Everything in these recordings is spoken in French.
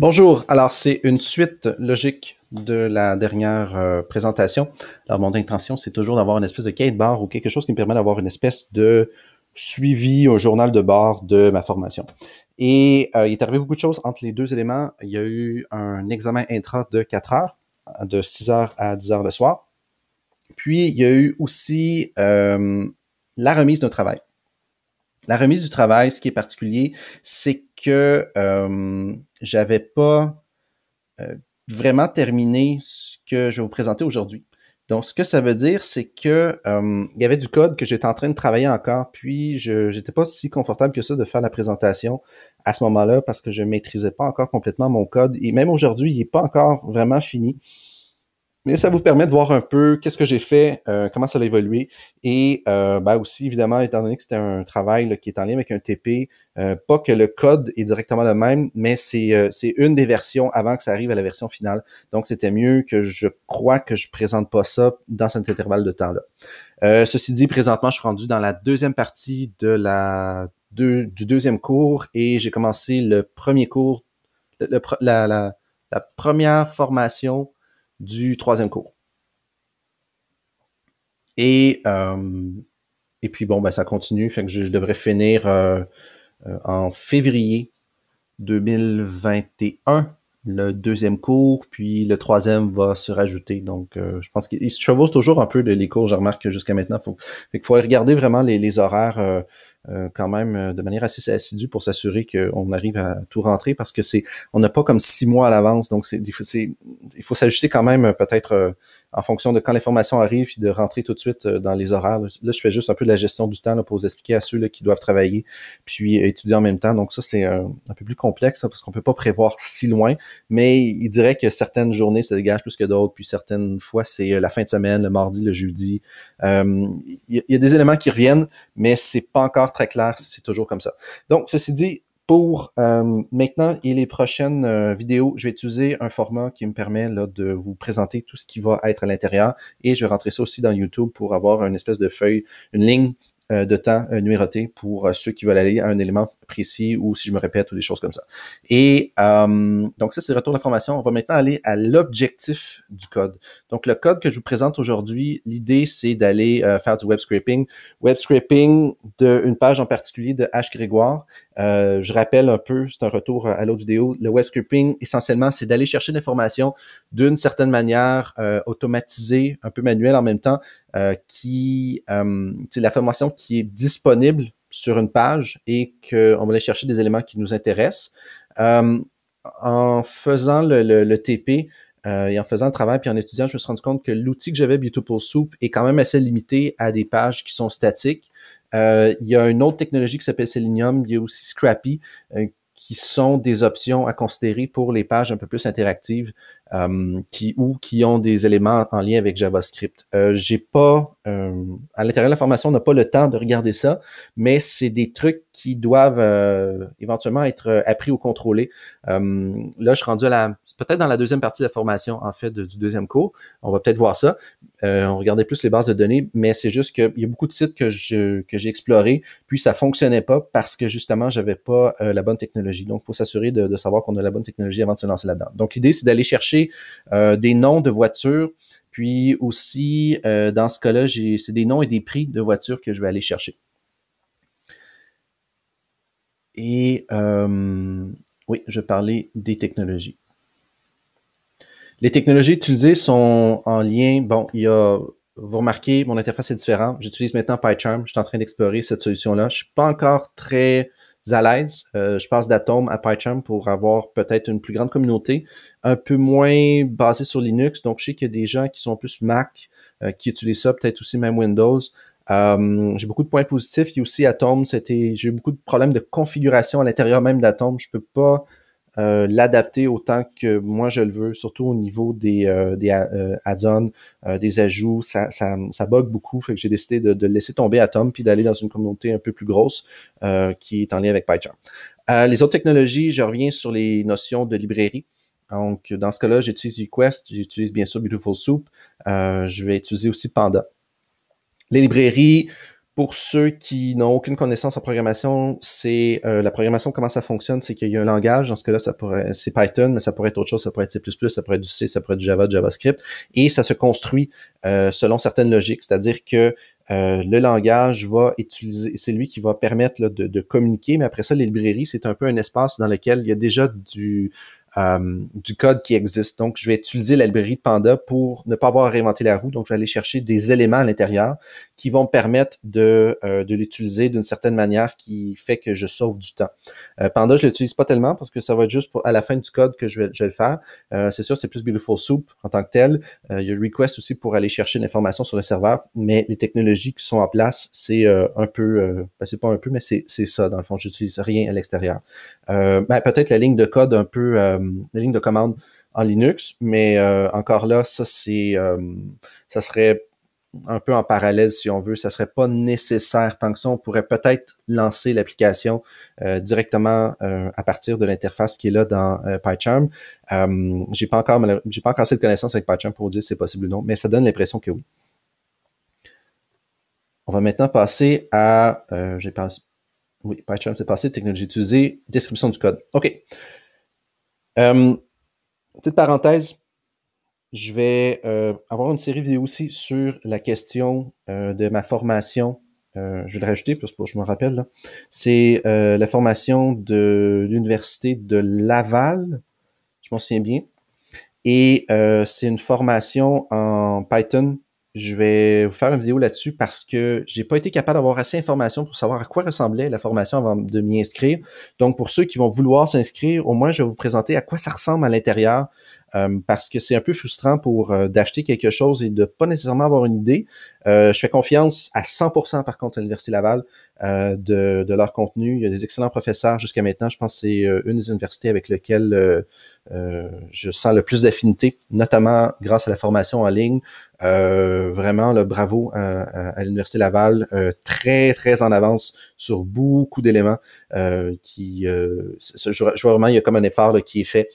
Bonjour, alors c'est une suite logique de la dernière euh, présentation. Alors mon intention, c'est toujours d'avoir une espèce de quai de barre ou quelque chose qui me permet d'avoir une espèce de suivi, au journal de bord de ma formation. Et euh, il est arrivé beaucoup de choses entre les deux éléments. Il y a eu un examen intra de 4 heures, de 6 heures à 10 heures le soir. Puis il y a eu aussi euh, la remise de travail. La remise du travail, ce qui est particulier, c'est que euh, j'avais pas euh, vraiment terminé ce que je vais vous présenter aujourd'hui. Donc, ce que ça veut dire, c'est que euh, il y avait du code que j'étais en train de travailler encore, puis je n'étais pas si confortable que ça de faire la présentation à ce moment-là parce que je maîtrisais pas encore complètement mon code. Et même aujourd'hui, il n'est pas encore vraiment fini. Mais ça vous permet de voir un peu qu'est-ce que j'ai fait, euh, comment ça a évolué. Et euh, ben aussi, évidemment, étant donné que c'était un travail qui est en lien avec un TP, euh, pas que le code est directement le même, mais c'est une des versions avant que ça arrive à la version finale. Donc, c'était mieux que je crois que je présente pas ça dans cet intervalle de temps-là. ceci dit, présentement, je suis rendu dans la deuxième partie de la deux, du deuxième cours et j'ai commencé le premier cours, la première formation du troisième cours. Et, euh, et puis bon, ben, ça continue. Fait que je, devrais finir euh, euh, en février 2021 le deuxième cours, puis le troisième va se rajouter. Donc, je pense qu'il se chevauche toujours un peu les cours, je remarque jusqu'à maintenant. Faut, il faut regarder vraiment les, horaires. Euh, quand même euh, de manière assez assidue pour s'assurer qu'on arrive à tout rentrer parce que c'est on n'a pas comme six mois à l'avance. Donc, c'est, il faut s'ajuster quand même euh, peut-être en fonction de quand l'information arrive puis de rentrer tout de suite dans les horaires. Là, je fais juste un peu de la gestion du temps pour vous expliquer à ceux là, qui doivent travailler puis étudier en même temps. Donc, ça, c'est un, peu plus complexe hein, parce qu'on peut pas prévoir si loin, mais il dirait que certaines journées se dégagent plus que d'autres, puis certaines fois, c'est la fin de semaine, le mardi, le jeudi. Il y, y a des éléments qui reviennent, mais c'est pas encore très clair c'est toujours comme ça. Donc, ceci dit, pour euh, maintenant et les prochaines euh, vidéos, je vais utiliser un format qui me permet là, de vous présenter tout ce qui va être à l'intérieur et je vais rentrer ça aussi dans YouTube pour avoir une espèce de feuille, une ligne euh, de temps numérotée pour ceux qui veulent aller à un élément précis ou si je me répète ou des choses comme ça. Et euh, donc ça, c'est le retour d'information. On va maintenant aller à l'objectif du code. Donc le code que je vous présente aujourd'hui, l'idée, c'est d'aller euh, faire du web scraping. Web scraping d'une page en particulier de H. Grégoire. Euh, je rappelle un peu, c'est un retour à l'autre vidéo. Le web scraping, essentiellement, c'est d'aller chercher l'information d'une certaine manière automatisée, un peu manuelle en même temps, qui, c'est l'information qui est disponible sur une page et qu'on va chercher des éléments qui nous intéressent. Euh, en faisant le, TP euh, et en faisant le travail, puis en étudiant, je me suis rendu compte que l'outil que j'avais, Beautiful Soup, est quand même assez limité à des pages qui sont statiques. Euh, il y a une autre technologie qui s'appelle Selenium, il y a aussi Scrappy, qui sont des options à considérer pour les pages un peu plus interactives euh, qui ou qui ont des éléments en lien avec JavaScript. Euh, j'ai pas euh, à l'intérieur de la formation, on n'a pas le temps de regarder ça, mais c'est des trucs qui doivent euh, éventuellement être appris ou contrôlés. là, je suis rendu à la peut-être dans la deuxième partie de la formation en fait du deuxième cours. On va peut-être voir ça. on regardait plus les bases de données, mais c'est juste qu'il y a beaucoup de sites que que j'ai explorés, puis ça fonctionnait pas parce que justement j'avais pas la bonne technologie. Donc, faut s'assurer de, de savoir qu'on a la bonne technologie avant de se lancer là-dedans. Donc, l'idée c'est d'aller chercher euh, des noms de voitures. Puis aussi, euh, dans ce cas-là, c'est des noms et des prix de voitures que je vais aller chercher. Et euh, oui, je parlais des technologies. Les technologies utilisées sont en lien. Bon, il y a. Vous remarquez, mon interface est différente. J'utilise maintenant PyCharm. Je suis en train d'explorer cette solution-là. Je suis pas encore très à l'aise. Euh, je passe d'Atom à PyCharm pour avoir peut-être une plus grande communauté, un peu moins basée sur Linux. Donc, je sais qu'il y a des gens qui sont plus Mac, euh, qui utilisent ça, peut-être aussi même Windows. Euh, j'ai beaucoup de points positifs. il y a aussi, Atom, c'était, j'ai eu beaucoup de problèmes de configuration à l'intérieur même d'Atom. Je peux pas euh, l'adapter autant que moi je le veux, surtout au niveau des, euh, des euh, add-ons, des ajouts. Ça, ça, ça bug beaucoup, fait que j'ai décidé de, de, laisser tomber à Tom puis d'aller dans une communauté un peu plus grosse qui est en lien avec PyCharm. les autres technologies, je reviens sur les notions de librairie. Donc, dans ce cas-là, j'utilise Equest, j'utilise bien sûr Beautiful Soup, je vais utiliser aussi Panda. Les librairies, pour ceux qui n'ont aucune connaissance en programmation, c'est euh, la programmation, comment ça fonctionne, c'est qu'il y a un langage, dans ce cas-là, ça pourrait, c'est Python, mais ça pourrait être autre chose, ça pourrait être C++, ça pourrait être du C, ça pourrait être Java, JavaScript, et ça se construit euh, selon certaines logiques, c'est-à-dire que euh, le langage va utiliser, c'est lui qui va permettre de, communiquer, mais après ça, les librairies, c'est un peu un espace dans lequel il y a déjà du, du code qui existe. Donc, je vais utiliser la librairie de Panda pour ne pas avoir à réinventer la roue. Donc, je vais aller chercher des éléments à l'intérieur qui vont me permettre de, euh, de l'utiliser d'une certaine manière qui fait que je sauve du temps. Euh, Panda, je l'utilise pas tellement parce que ça va être juste pour, à la fin du code que je vais, je vais le faire. Euh, c'est sûr, c'est plus Beautiful Soup en tant que tel. Euh, il y a Request aussi pour aller chercher l'information sur le serveur, mais les technologies qui sont en place, c'est un peu, pas ben, c'est pas un peu, mais c'est, c'est ça dans le fond. J'utilise rien à l'extérieur. Ben, peut-être la ligne de code un peu, la ligne de commande en Linux, mais encore là, ça c'est, ça serait un peu en parallèle, si on veut. Ça serait pas nécessaire tant que ça. On pourrait peut-être lancer l'application euh, directement euh, à partir de l'interface qui est là dans euh, PyCharm. j'ai pas encore, j'ai pas encore assez de connaissances avec PyCharm pour dire si c'est possible ou non, mais ça donne l'impression que oui. On va maintenant passer à, j'ai oui, PyCharm c'est passé, technologie utilisée, description du code. OK. petite parenthèse, je vais euh, avoir une série vidéo aussi sur la question euh, de ma formation. Euh, je vais le rajouter parce que je me rappelle. C'est la formation de l'université de Laval, je m'en souviens bien. Et c'est une formation en Python. Je vais vous faire une vidéo là-dessus parce que j'ai pas été capable d'avoir assez d'informations pour savoir à quoi ressemblait la formation avant de m'y inscrire. Donc pour ceux qui vont vouloir s'inscrire, au moins je vais vous présenter à quoi ça ressemble à l'intérieur euh, parce que c'est un peu frustrant pour euh, d'acheter quelque chose et de pas nécessairement avoir une idée. Euh, je fais confiance à 100% par contre à l'Université Laval de, de, leur contenu. Il y a des excellents professeurs jusqu'à maintenant. Je pense que c'est une des universités avec lesquelles je sens le plus d'affinité, notamment grâce à la formation en ligne. vraiment, le bravo à, l'Université Laval, très, très en avance sur beaucoup d'éléments qui... je, vois vraiment, il y a comme un effort qui est fait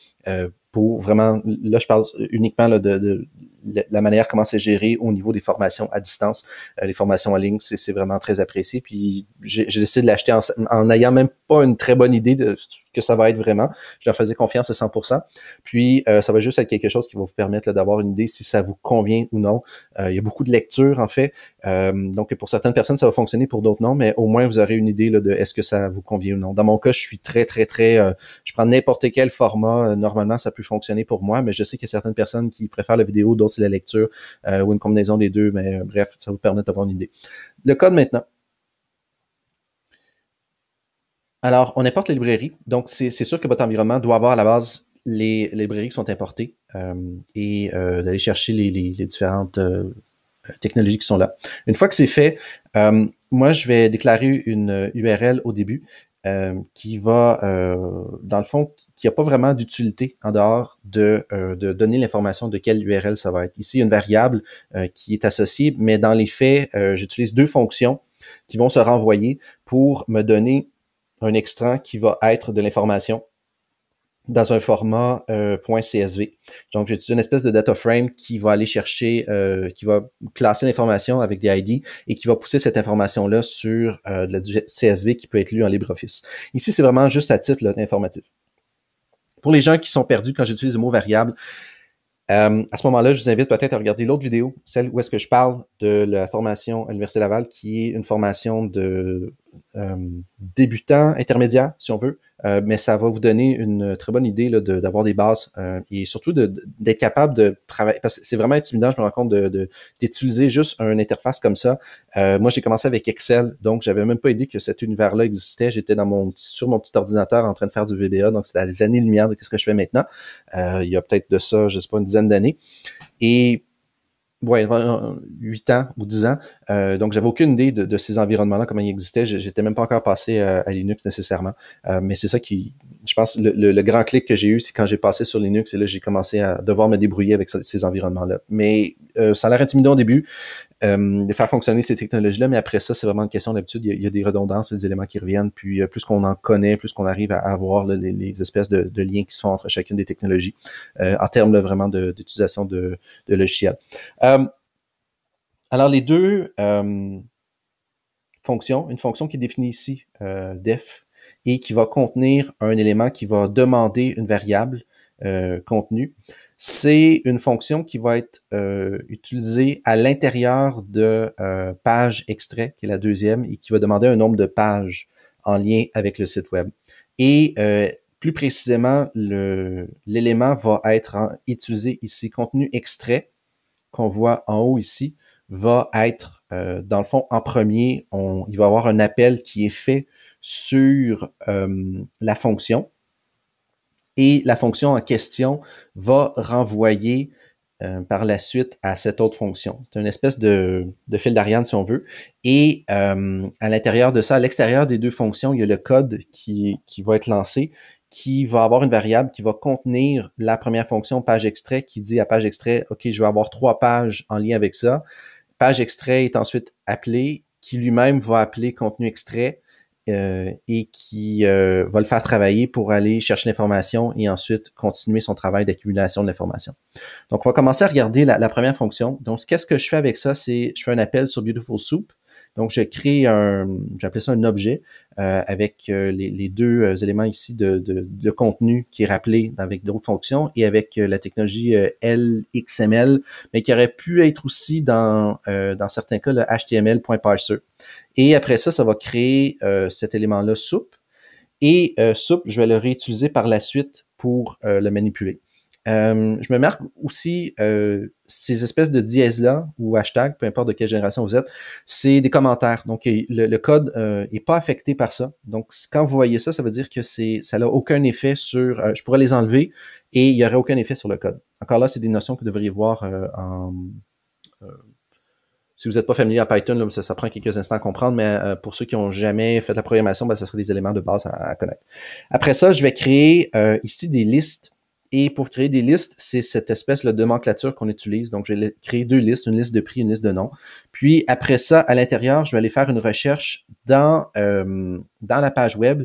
pour vraiment, là, je parle uniquement là, de, de, la manière comment c'est géré au niveau des formations à distance, euh, les formations en ligne, c'est vraiment très apprécié. Puis j'ai décidé de l'acheter en n'ayant même pas une très bonne idée de ce que ça va être vraiment. Je leur faisais confiance à 100%. Puis euh, ça va juste être quelque chose qui va vous permettre d'avoir une idée si ça vous convient ou non. Euh, il y a beaucoup de lectures en fait. donc pour certaines personnes ça va fonctionner, pour d'autres non, mais au moins vous aurez une idée de est-ce que ça vous convient ou non. Dans mon cas, je suis très très très, je prends n'importe quel format. Normalement ça peut fonctionner pour moi, mais je sais qu'il y a certaines personnes qui préfèrent la vidéo, d'autres la lecture euh, ou une combinaison des deux, mais euh, bref, ça vous permet d'avoir une idée. Le code maintenant. Alors, on importe les librairies. Donc, c'est sûr que votre environnement doit avoir à la base les, librairies qui sont importées euh, et d'aller chercher les, différentes technologies qui sont là. Une fois que c'est fait, moi, je vais déclarer une URL au début euh, qui va, euh, dans le fond, qui n'a pas vraiment d'utilité en dehors de, euh, de donner l'information de quelle URL ça va être. Ici, il y a une variable qui est associée, mais dans les faits, j'utilise deux fonctions qui vont se renvoyer pour me donner un extrait qui va être de l'information dans un format euh, .csv. Donc, j'utilise une espèce de data frame qui va aller chercher, euh, qui va classer l'information avec des ID et qui va pousser cette information-là sur euh, le CSV qui peut être lu en LibreOffice. Ici, c'est vraiment juste à titre informatif. Pour les gens qui sont perdus quand j'utilise le mot variable, euh, à ce moment-là, je vous invite peut-être à regarder l'autre vidéo, celle où est-ce que je parle de la formation à l'Université Laval, qui est une formation de euh, débutant, intermédiaire, si on veut, euh, mais ça va vous donner une très bonne idée d'avoir des bases euh, et surtout d'être capable de travailler. Parce que c'est vraiment intimidant, je me rends compte, d'utiliser de, d'utiliser juste une interface comme ça. moi, j'ai commencé avec Excel, donc j'avais même pas idée que cet univers-là existait. J'étais dans mon sur mon petit ordinateur en train de faire du VBA, donc c'était à des années-lumière de ce que je fais maintenant. il y a peut-être de ça, je sais pas, une dizaine d'années. Et ouais, 8 ans ou 10 ans. Euh, donc, j'avais aucune idée de, de ces environnements-là, comment ils existaient. J'étais même pas encore passé euh, à Linux nécessairement. Euh, mais c'est ça qui, je pense le, le, grand clic que j'ai eu, c'est quand j'ai passé sur Linux et là j'ai commencé à devoir me débrouiller avec ces, environnements-là. Mais euh, ça a l'air intimidant au début euh, de faire fonctionner ces technologies-là, mais après ça, c'est vraiment une question d'habitude. Il, y a des redondances, des éléments qui reviennent, puis euh, plus qu'on en connaît, plus qu'on arrive à avoir les, espèces de, liens qui se font entre chacune des technologies en termes vraiment d'utilisation de, de, alors les deux fonctions, une fonction qui est définie ici def et qui va contenir un élément qui va demander une variable euh, contenu. C'est une fonction qui va être euh, utilisée à l'intérieur de euh, page extrait, qui est la deuxième, et qui va demander un nombre de pages en lien avec le site web. Et plus précisément, l'élément va être utilisé ici, contenu extrait, qu'on voit en haut ici, va être, dans le fond, en premier, on, il va y avoir un appel qui est fait sur euh, la fonction et la fonction en question va renvoyer euh, par la suite à cette autre fonction. C'est une espèce de, fil d'Ariane si on veut. Et euh, à l'intérieur de ça, à l'extérieur des deux fonctions, il y a le code qui, qui va être lancé qui va avoir une variable qui va contenir la première fonction page extrait qui dit à page extrait, OK, je vais avoir trois pages en lien avec ça. Page extrait est ensuite appelé, qui lui-même va appeler contenu extrait euh, et qui euh, va le faire travailler pour aller chercher l'information et ensuite continuer son travail d'accumulation de l'information. Donc, on va commencer à regarder la, la première fonction. Donc, qu'est-ce que je fais avec ça? C'est je fais un appel sur Beautiful Soup donc, je crée un, j'appelais ça un objet euh, avec euh, les, deux euh, éléments ici de, de, contenu qui est rappelé avec d'autres fonctions et avec la technologie LXML, mais qui aurait pu être aussi dans, dans certains cas le HTML.parser. Et après ça, ça va créer cet élément-là soupe. Et soupe, je vais le réutiliser par la suite pour le manipuler. Euh, je me marque aussi euh, ces espèces de dièses-là ou hashtags, peu importe de quelle génération vous êtes, c'est des commentaires. Donc, le, code euh, est pas affecté par ça. Donc, quand vous voyez ça, ça veut dire que c'est ça n'a aucun effet sur... Euh, je pourrais les enlever et il n'y aurait aucun effet sur le code. Encore là, c'est des notions que vous devriez voir en... si vous n'êtes pas familier à Python, ça, prend quelques instants à comprendre, mais pour ceux qui n'ont jamais fait la programmation, ben, ça serait des éléments de base à connaître. Après ça, je vais créer ici des listes et pour créer des listes, c'est cette espèce de nomenclature qu'on utilise. Donc, je vais créer deux listes, une liste de prix, une liste de noms. Puis après ça, à l'intérieur, je vais aller faire une recherche dans, euh, dans la page web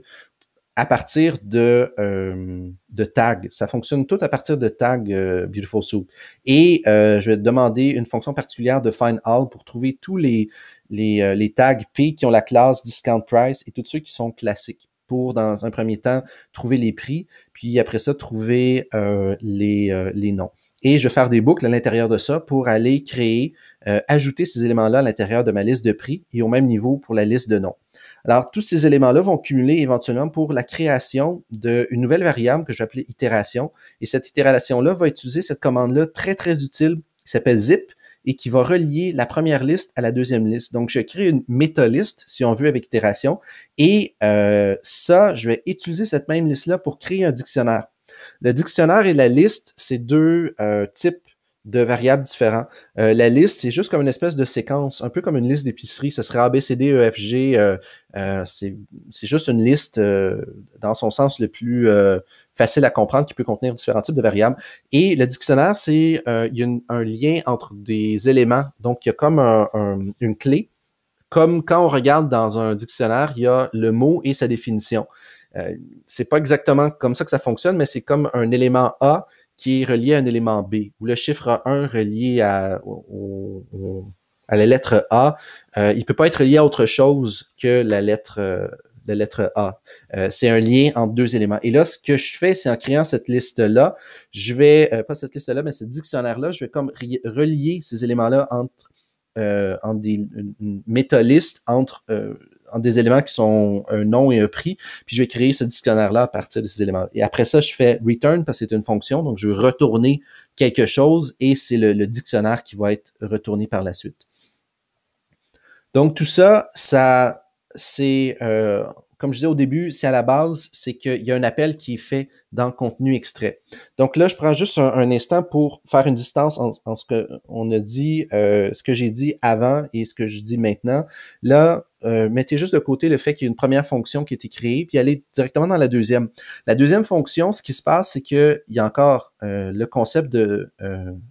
à partir de, euh, de tags. Ça fonctionne tout à partir de tags beautifulsoup. Beautiful Soup. Et euh, je vais demander une fonction particulière de Find pour trouver tous les, les, euh, les, tags P qui ont la classe Discount Price et tous ceux qui sont classiques pour, dans un premier temps, trouver les prix, puis après ça, trouver euh, les, euh, les noms. Et je vais faire des boucles à l'intérieur de ça pour aller créer, euh, ajouter ces éléments-là à l'intérieur de ma liste de prix et au même niveau pour la liste de noms. Alors, tous ces éléments-là vont cumuler éventuellement pour la création d'une nouvelle variable que je vais appeler itération. Et cette itération-là va utiliser cette commande-là très, très utile qui s'appelle zip et qui va relier la première liste à la deuxième liste. Donc, je crée une liste, si on veut, avec itération. Et euh, ça, je vais utiliser cette même liste-là pour créer un dictionnaire. Le dictionnaire et la liste, c'est deux euh, types de variables différents. Euh, la liste, c'est juste comme une espèce de séquence, un peu comme une liste d'épicerie. Ce serait A, B, C, D, E, F, G. c'est juste une liste dans son sens le plus facile à comprendre, qui peut contenir différents types de variables. Et le dictionnaire, c'est euh, il y a un lien entre des éléments. Donc, il y a comme une clé. Comme quand on regarde dans un dictionnaire, il y a le mot et sa définition. Euh, c'est pas exactement comme ça que ça fonctionne, mais c'est comme un élément A qui est relié à un élément B, ou le chiffre 1 relié à, à la lettre A. Euh, il peut pas être lié à autre chose que la lettre de lettre A. Euh, c'est un lien entre deux éléments. Et là, ce que je fais, c'est en créant cette liste-là, je vais, euh, pas cette liste-là, mais ce dictionnaire-là, je vais comme relier ces éléments-là entre, euh, entre des, une métaliste, entre, euh, entre des éléments qui sont un nom et un prix, puis je vais créer ce dictionnaire-là à partir de ces éléments. Et après ça, je fais return parce que c'est une fonction, donc je vais retourner quelque chose et c'est le, le dictionnaire qui va être retourné par la suite. Donc tout ça, ça c'est, euh, comme je disais au début, c'est à la base, c'est qu'il y a un appel qui est fait dans contenu extrait. Donc là, je prends juste un, instant pour faire une distance en, ce que on a dit, euh, ce que j'ai dit avant et ce que je dis maintenant. Là, euh, mettez juste de côté le fait qu'il y a une première fonction qui a été créée, puis allez directement dans la deuxième. La deuxième fonction, ce qui se passe, c'est qu'il y a encore le concept de,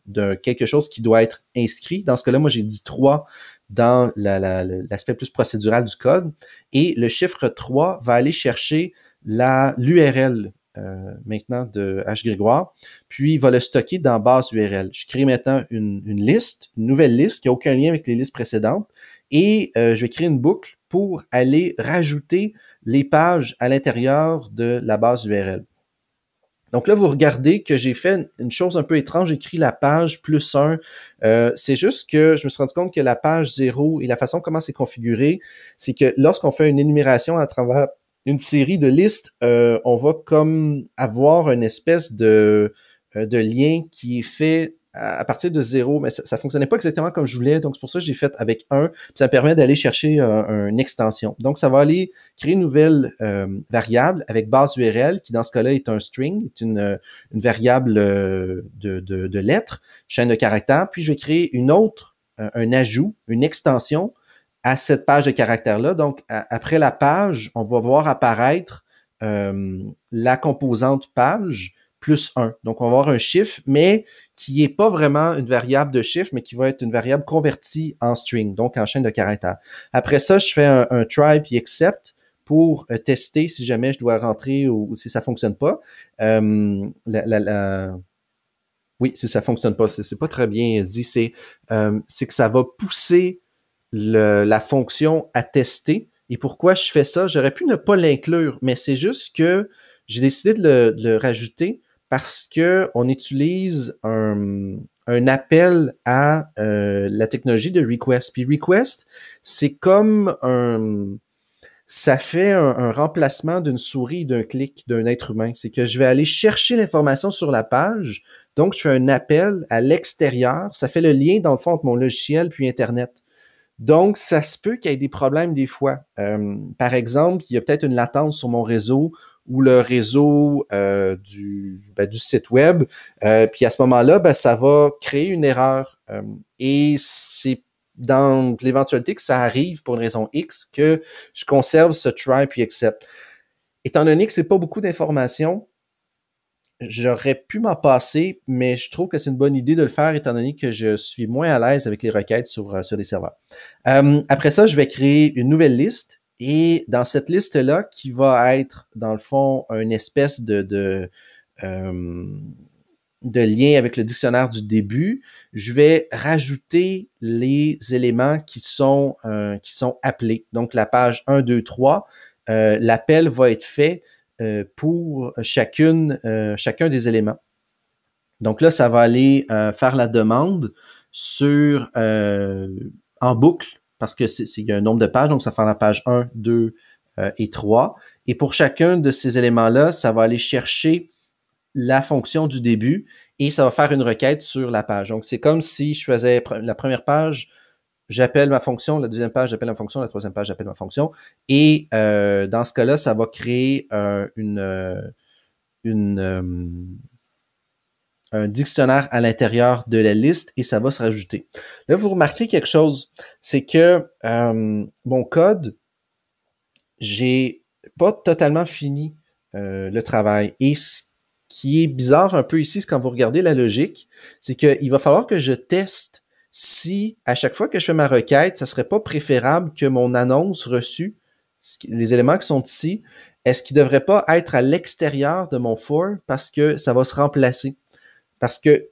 de quelque chose qui doit être inscrit. Dans ce cas-là, moi, j'ai dit trois dans l'aspect plus procédural du code. Et le chiffre 3 va aller chercher l'URL euh, maintenant de H. Grégoire, puis va le stocker dans base URL. Je crée maintenant une, liste, une nouvelle liste qui n'a aucun lien avec les listes précédentes, et euh, je vais créer une boucle pour aller rajouter les pages à l'intérieur de la base URL. Donc là, vous regardez que j'ai fait une chose un peu étrange, j'ai écrit la page plus 1. Euh, c'est juste que je me suis rendu compte que la page 0 et la façon comment c'est configuré, c'est que lorsqu'on fait une énumération à travers une série de listes, euh, on va comme avoir une espèce de, euh, de lien qui est fait à, partir de zéro, mais ça, ça, fonctionnait pas exactement comme je voulais. Donc, c'est pour ça que j'ai fait avec un. ça me permet d'aller chercher euh, une extension. Donc, ça va aller créer une nouvelle euh, variable avec base URL, qui dans ce cas-là est un string, est une, euh, variable de, lettres, chaîne de caractères. Puis, je vais créer une autre, un ajout, une extension à cette page de caractère là Donc, après la page, on va voir apparaître la composante page plus 1. Donc, on va avoir un chiffre, mais qui n'est pas vraiment une variable de chiffre, mais qui va être une variable convertie en string, donc en chaîne de caractères. Après ça, je fais un, try puis accept pour euh, tester si jamais je dois rentrer ou, si ça fonctionne pas. Euh, oui, si ça fonctionne pas, c'est pas très bien dit. C'est euh, que ça va pousser la fonction à tester. Et pourquoi je fais ça? J'aurais pu ne pas l'inclure, mais c'est juste que j'ai décidé de le, de le, rajouter parce que on utilise un, appel à euh, la technologie de request. Puis request, c'est comme un ça fait un, remplacement d'une souris, d'un clic, d'un être humain. C'est que je vais aller chercher l'information sur la page, donc je fais un appel à l'extérieur. Ça fait le lien dans le fond entre mon logiciel puis Internet. Donc, ça se peut qu'il y ait des problèmes des fois. Euh, par exemple, il y a peut-être une latence sur mon réseau ou le réseau euh, du, ben, du site web. Euh, puis à ce moment-là, ben, ça va créer une erreur. Euh, et c'est dans l'éventualité que ça arrive pour une raison X que je conserve ce try puis accept. Étant donné que c'est pas beaucoup d'informations, j'aurais pu m'en passer, mais je trouve que c'est une bonne idée de le faire étant donné que je suis moins à l'aise avec les requêtes sur, sur les serveurs. après ça, je vais créer une nouvelle liste et dans cette liste-là, qui va être, dans le fond, une espèce de, de, euh, de lien avec le dictionnaire du début, je vais rajouter les éléments qui sont, euh, qui sont appelés. Donc, la page 1, 2, 3, l'appel va être fait euh, pour chacune, chacun des éléments. Donc là, ça va aller faire la demande sur en boucle parce que c'est, y a un nombre de pages, donc ça fait la page 1, 2 euh, et 3. Et pour chacun de ces éléments-là, ça va aller chercher la fonction du début et ça va faire une requête sur la page. Donc, c'est comme si je faisais la première page, j'appelle ma fonction, la deuxième page, j'appelle ma fonction, la troisième page, j'appelle ma fonction. Et euh, dans ce cas-là, ça va créer une, euh, une un dictionnaire à l'intérieur de la liste et ça va se rajouter. Là, vous remarquez quelque chose, c'est que euh, mon code, j'ai pas totalement fini euh, le travail. Et ce qui est bizarre un peu ici, c'est quand vous regardez la logique, c'est qu'il va falloir que je teste si à chaque fois que je fais ma requête, ça serait pas préférable que mon annonce reçue, les éléments qui sont ici, est-ce qu'ils devraient pas être à l'extérieur de mon for parce que ça va se remplacer. Parce que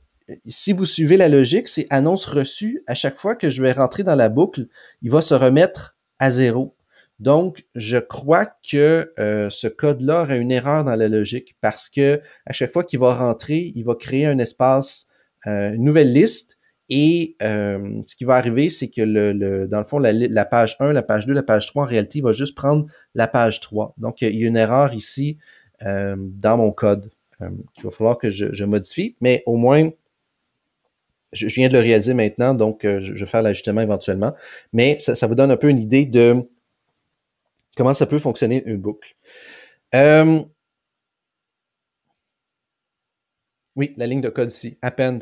si vous suivez la logique, c'est annonce reçue. À chaque fois que je vais rentrer dans la boucle, il va se remettre à zéro. Donc, je crois que euh, ce code-là aurait une erreur dans la logique parce que à chaque fois qu'il va rentrer, il va créer un espace, euh, une nouvelle liste. Et euh, ce qui va arriver, c'est que dans le fond, la, page 1, la page 2, la page 3, en réalité, il va juste prendre la page 3. Donc, il y a une erreur ici dans mon code qu'il euh, va falloir que je, modifie, mais au moins, je, viens de le réaliser maintenant, donc euh, je, vais faire l'ajustement éventuellement, mais ça, vous donne un peu une idée de comment ça peut fonctionner une boucle. Euh, oui, la ligne de code ici, append.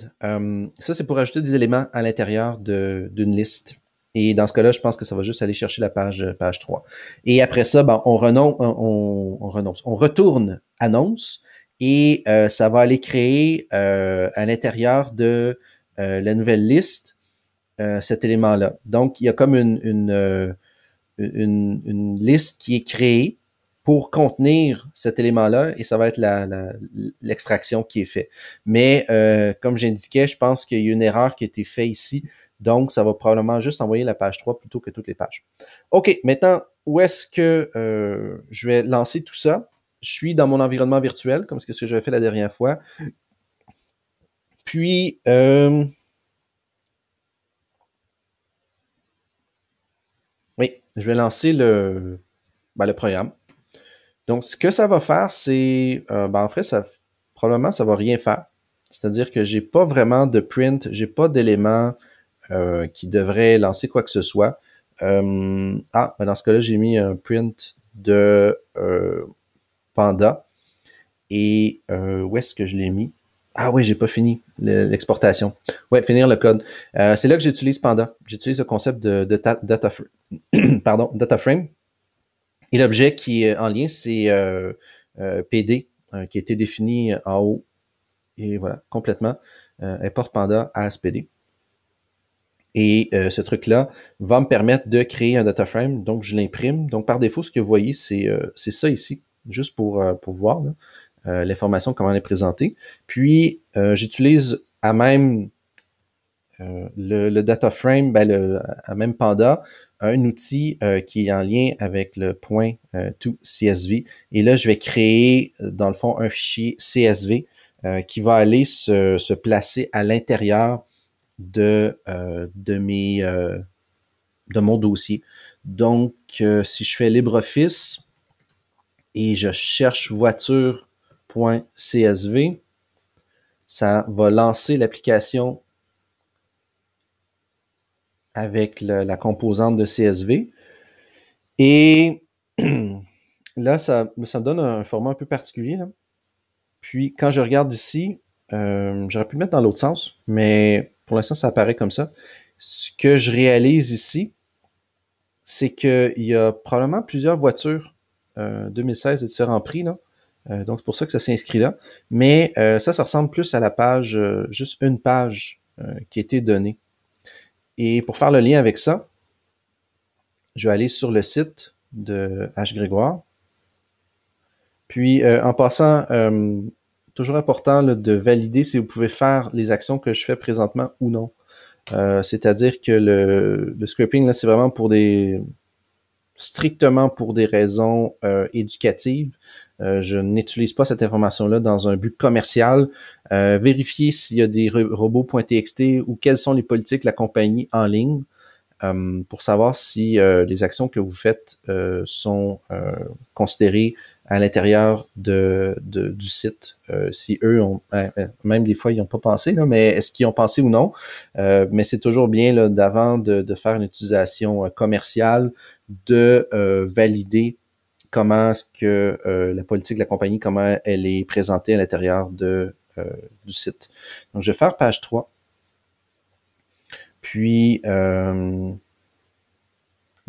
ça, c'est pour ajouter des éléments à l'intérieur d'une liste. Et dans ce cas-là, je pense que ça va juste aller chercher la page, page 3. Et après ça, ben, on, renonce, on, renonce, on retourne annonce et euh, ça va aller créer euh, à l'intérieur de euh, la nouvelle liste cet élément-là. Donc, il y a comme une, une, une, liste qui est créée pour contenir cet élément-là et ça va être l'extraction la, qui est faite. Mais comme j'indiquais, je pense qu'il y a une erreur qui a été faite ici. Donc, ça va probablement juste envoyer la page 3 plutôt que toutes les pages. OK, maintenant, où est-ce que je vais lancer tout ça? je suis dans mon environnement virtuel, comme ce que j'avais fait la dernière fois. Puis, euh, oui, je vais lancer le, ben, le programme. Donc, ce que ça va faire, c'est, euh, ben, en fait, ça, probablement, ça va rien faire. C'est-à-dire que j'ai pas vraiment de print, j'ai pas d'élément euh, qui devrait lancer quoi que ce soit. ah, ben, dans ce cas-là, j'ai mis un print de Panda. Et euh, où est-ce que je l'ai mis? Ah oui, j'ai pas fini l'exportation. Ouais, finir le code. Euh, c'est là que j'utilise Panda. J'utilise le concept de, data, frame. Et l'objet qui est en lien, c'est euh, PD, qui a été défini en haut. Et voilà, complètement. import Panda as PD. Et ce truc-là va me permettre de créer un data frame. Donc, je l'imprime. Donc, par défaut, ce que vous voyez, c'est ça ici juste pour, euh, pour voir euh, l'information, comment elle est présentée. Puis, euh, j'utilise à même le, le, data frame, ben, à même Panda, un outil qui est en lien avec le point euh, to CSV. Et là, je vais créer, dans le fond, un fichier CSV qui va aller se, placer à l'intérieur de, de, mes de mon dossier. Donc, si je fais LibreOffice, et je cherche voiture.csv, ça va lancer l'application avec la composante de CSV. Et là, ça, ça me donne un format un peu particulier. Puis quand je regarde ici, euh, j'aurais pu mettre dans l'autre sens, mais pour l'instant, ça apparaît comme ça. Ce que je réalise ici, c'est qu'il y a probablement plusieurs voitures 2016 euh, et différents prix. Là. Euh, donc, c'est pour ça que ça s'inscrit là. Mais euh, ça, ça ressemble plus à la page, juste une page qui a été donnée. Et pour faire le lien avec ça, je vais aller sur le site de H. Grégoire. Puis, en passant, toujours important de valider si vous pouvez faire les actions que je fais présentement ou non. C'est-à-dire que le, le scraping, là, c'est vraiment pour des, strictement pour des raisons euh, éducatives. Euh, je n'utilise pas cette information-là dans un but commercial. Euh, Vérifiez s'il y a des robots.txt ou quelles sont les politiques de la compagnie en ligne pour savoir si les actions que vous faites sont considérées à l'intérieur de, du site, si eux ont, même des fois ils n'ont pas pensé, là, mais est-ce qu'ils ont pensé ou non? mais c'est toujours bien d'avant de, de, faire une utilisation commerciale de euh, valider comment est-ce que euh, la politique de la compagnie, comment elle est présentée à l'intérieur de, euh, du site. Donc, je vais faire page 3. Puis, ou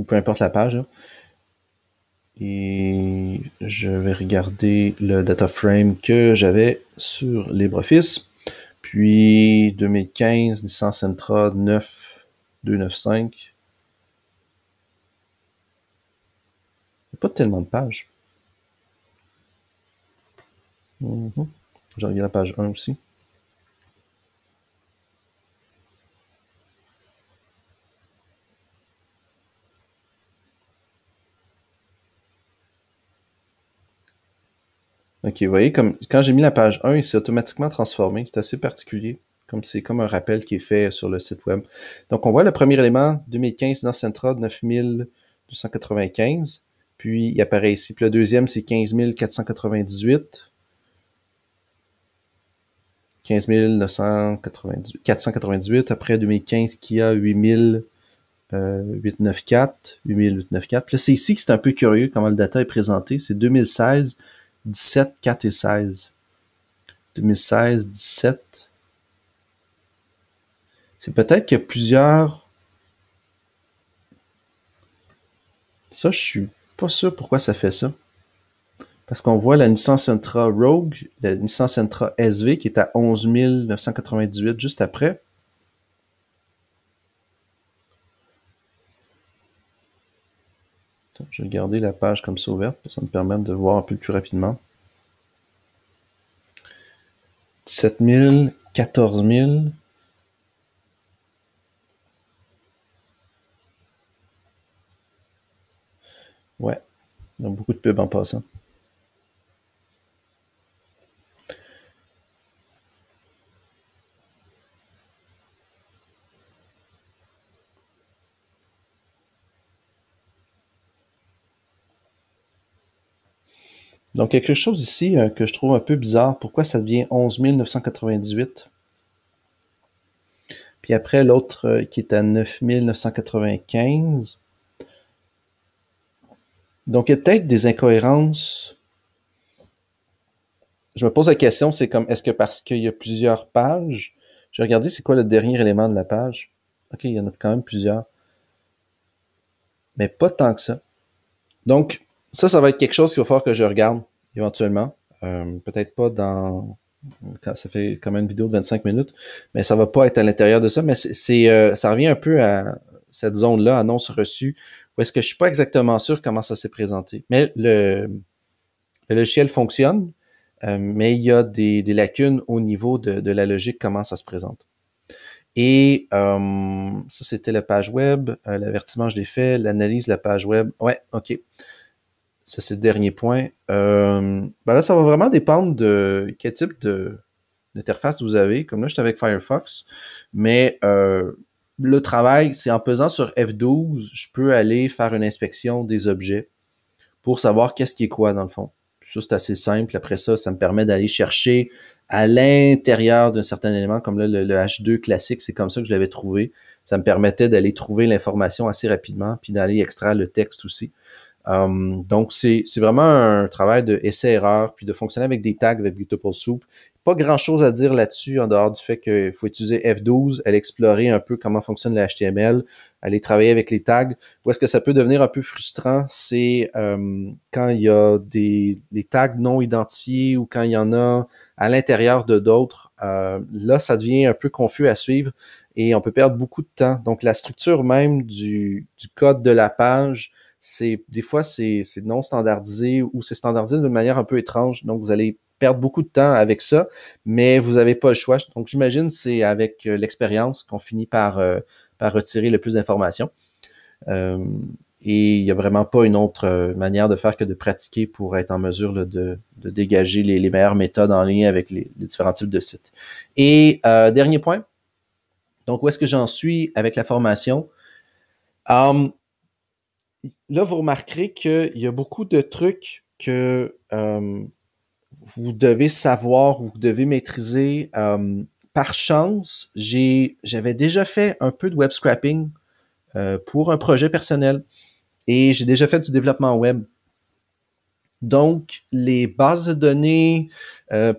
peu importe la page, et je vais regarder le data frame que j'avais sur LibreOffice. Puis 2015, licence Intra 9295, tellement de pages. Mhm. j'en -hmm. la page 1 aussi. Ok, vous voyez, comme, quand j'ai mis la page 1, il s'est automatiquement transformé. C'est assez particulier, comme c'est comme un rappel qui est fait sur le site web. Donc, on voit le premier élément, 2015 dans Centra, 9295. Puis il apparaît ici. Puis le deuxième, c'est 15 498. 15 998, 498. Après 2015, qui a 8894. 894, 8894. Puis là, c'est ici que c'est un peu curieux comment le data est présenté. C'est 2016, 17, 4 et 16. 2016, 17. C'est peut-être que plusieurs. Ça, je suis pas sûr pourquoi ça fait ça. Parce qu'on voit la Nissan Sentra Rogue, la Nissan Sentra SV qui est à 11 998 juste après. Je vais garder la page comme ça ouverte, pour ça me permet de voir un peu plus rapidement. 17 000, 14 000. Ouais, donc beaucoup de pubs en passant. Donc, quelque chose ici euh, que je trouve un peu bizarre. Pourquoi ça devient 11 998? Puis après, l'autre euh, qui est à 9 995. Donc, il y a peut-être des incohérences. Je me pose la question, c'est comme, est-ce que parce qu'il y a plusieurs pages, vais regarder c'est quoi le dernier élément de la page. OK, il y en a quand même plusieurs. Mais pas tant que ça. Donc, ça, ça va être quelque chose qu'il va falloir que je regarde éventuellement. Euh, peut-être pas dans... Ça fait quand même une vidéo de 25 minutes, mais ça va pas être à l'intérieur de ça. Mais c'est, euh, ça revient un peu à cette zone-là, annonce reçue, ou est-ce que je suis pas exactement sûr comment ça s'est présenté. Mais le, le logiciel fonctionne, euh, mais il y a des, lacunes au niveau de, la logique, comment ça se présente. Et euh, ça, c'était la page web. Euh, l'avertissement, je l'ai fait. L'analyse, de la page web. Ouais, OK. Ça, c'est le dernier point. Ben là, ça va vraiment dépendre de quel type d'interface vous avez. Comme là, j'étais avec Firefox, mais le travail, c'est en pesant sur F12, je peux aller faire une inspection des objets pour savoir qu'est-ce qui est quoi dans le fond. Ça, c'est assez simple. Après ça, ça me permet d'aller chercher à l'intérieur d'un certain élément, comme le, le H2 classique, c'est comme ça que je l'avais trouvé. Ça me permettait d'aller trouver l'information assez rapidement, puis d'aller extraire le texte aussi. Hum, donc, c'est vraiment un travail de essai-erreur, puis de fonctionner avec des tags avec Beautiful Soup. Pas grand-chose à dire là-dessus, en dehors du fait qu'il faut utiliser F12, aller explorer un peu comment fonctionne le HTML, aller travailler avec les tags. Où est-ce que ça peut devenir un peu frustrant, c'est hum, quand il y a des, des, tags non identifiés ou quand il y en a à l'intérieur de d'autres. Hum, là, ça devient un peu confus à suivre et on peut perdre beaucoup de temps. Donc, la structure même du, du code de la page c'est des fois c'est non standardisé ou c'est standardisé d'une manière un peu étrange. Donc vous allez perdre beaucoup de temps avec ça, mais vous n'avez pas le choix. Donc j'imagine c'est avec euh, l'expérience qu'on finit par, euh, par retirer le plus d'informations. Euh, et il n'y a vraiment pas une autre manière de faire que de pratiquer pour être en mesure de, de, dégager les, meilleures méthodes en lien avec les, différents types de sites. Et dernier point, donc où est-ce que j'en suis avec la formation? Um, là, vous remarquerez qu'il y a beaucoup de trucs que euh, vous devez savoir ou vous devez maîtriser. Euh, par chance, j'ai, j'avais déjà fait un peu de web scrapping euh, pour un projet personnel et j'ai déjà fait du développement web. Donc, les bases de données,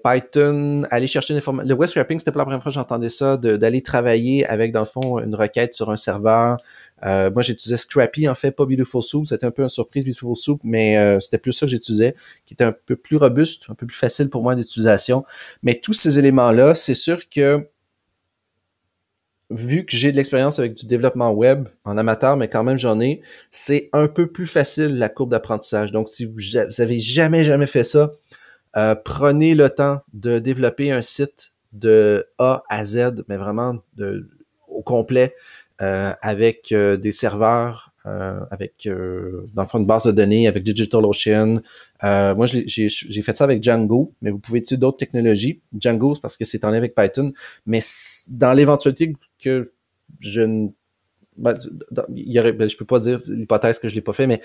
Python, aller chercher formats. Le web scrapping, c'était pas la première fois que j'entendais ça, d'aller travailler avec, dans le fond, une requête sur un serveur, euh, moi, j'utilisais Scrappy, en fait, pas Beautiful Soup. C'était un peu une surprise, Beautiful Soup, mais euh, c'était plus ça que j'utilisais, qui était un peu plus robuste, un peu plus facile pour moi d'utilisation. Mais tous ces éléments-là, c'est sûr que vu que j'ai de l'expérience avec du développement web en amateur, mais quand même j'en ai, c'est un peu plus facile la courbe d'apprentissage. Donc, si vous, n'avez avez jamais, jamais fait ça, euh, prenez le temps de développer un site de A à Z, mais vraiment de, au complet. Euh, avec euh, des serveurs euh, avec euh, dans le fond une base de données avec DigitalOcean. Euh, moi, j'ai fait ça avec Django, mais vous pouvez utiliser d'autres technologies. Django, c'est parce que c'est en lien avec Python, mais dans l'éventualité que je ne ben, il y aurait, ben, je peux pas dire l'hypothèse que je l'ai pas fait, mais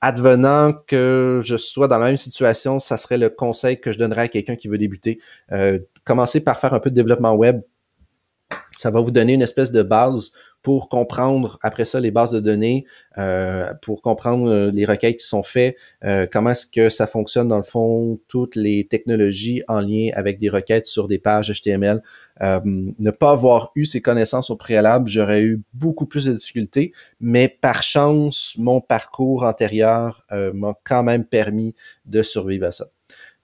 advenant que je sois dans la même situation, ça serait le conseil que je donnerais à quelqu'un qui veut débuter. Commencer par faire un peu de développement web ça va vous donner une espèce de base pour comprendre après ça les bases de données, euh, pour comprendre euh, les requêtes qui sont faites, euh, comment est-ce que ça fonctionne dans le fond, toutes les technologies en lien avec des requêtes sur des pages HTML. ne pas avoir eu ces connaissances au préalable, j'aurais eu beaucoup plus de difficultés, mais par chance, mon parcours antérieur m'a quand même permis de survivre à ça.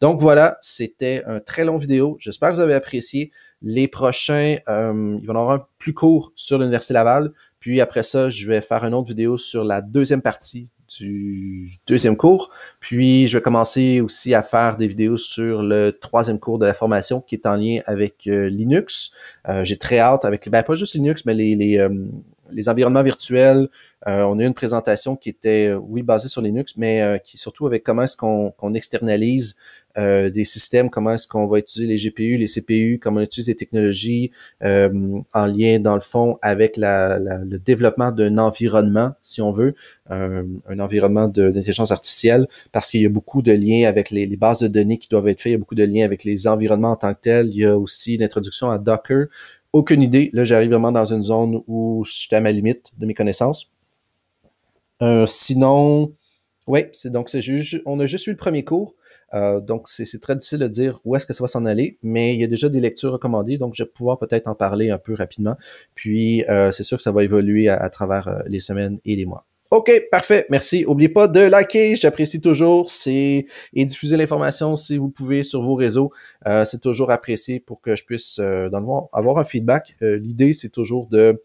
Donc voilà, c'était un très long vidéo. J'espère que vous avez apprécié. Les prochains, ils euh, il va y en avoir un plus court sur l'Université Laval. Puis après ça, je vais faire une autre vidéo sur la deuxième partie du deuxième cours. Puis je vais commencer aussi à faire des vidéos sur le troisième cours de la formation qui est en lien avec euh, Linux. Euh, j'ai très hâte avec, ben, pas juste Linux, mais les, les, les environnements virtuels. on a eu une présentation qui était, oui, basée sur Linux, mais qui surtout avec comment est-ce qu'on externalise euh, des systèmes, comment est-ce qu'on va utiliser les GPU, les CPU, comment on utilise les technologies euh, en lien, dans le fond, avec le développement d'un environnement, si on veut, un, environnement d'intelligence artificielle, parce qu'il y a beaucoup de liens avec les, bases de données qui doivent être faites, il y a beaucoup de liens avec les environnements en tant que tels, il y a aussi l'introduction à Docker. Aucune idée, là j'arrive vraiment dans une zone où j'étais à ma limite de mes connaissances. Euh, sinon, oui, c'est donc c'est juste, on a juste eu le premier cours. Euh, donc, c'est très difficile de dire où est-ce que ça va s'en aller, mais il y a déjà des lectures recommandées, donc je vais pouvoir peut-être en parler un peu rapidement. Puis, euh, c'est sûr que ça va évoluer à, travers euh, les semaines et les mois. OK, parfait, merci. N'oubliez pas de liker, j'apprécie toujours, c'est et diffuser l'information si vous pouvez sur vos réseaux. c'est toujours apprécié pour que je puisse, dans le fond, avoir un feedback. L'idée, c'est toujours de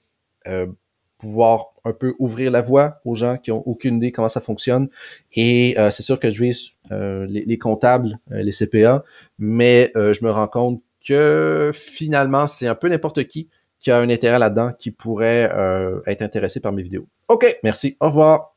pouvoir un peu ouvrir la voie aux gens qui ont aucune idée comment ça fonctionne. Et euh, c'est sûr que je vise euh, les, les, comptables, euh, les CPA, mais je me rends compte que finalement, c'est un peu n'importe qui qui a un intérêt là-dedans qui pourrait être intéressé par mes vidéos. OK, merci, au revoir.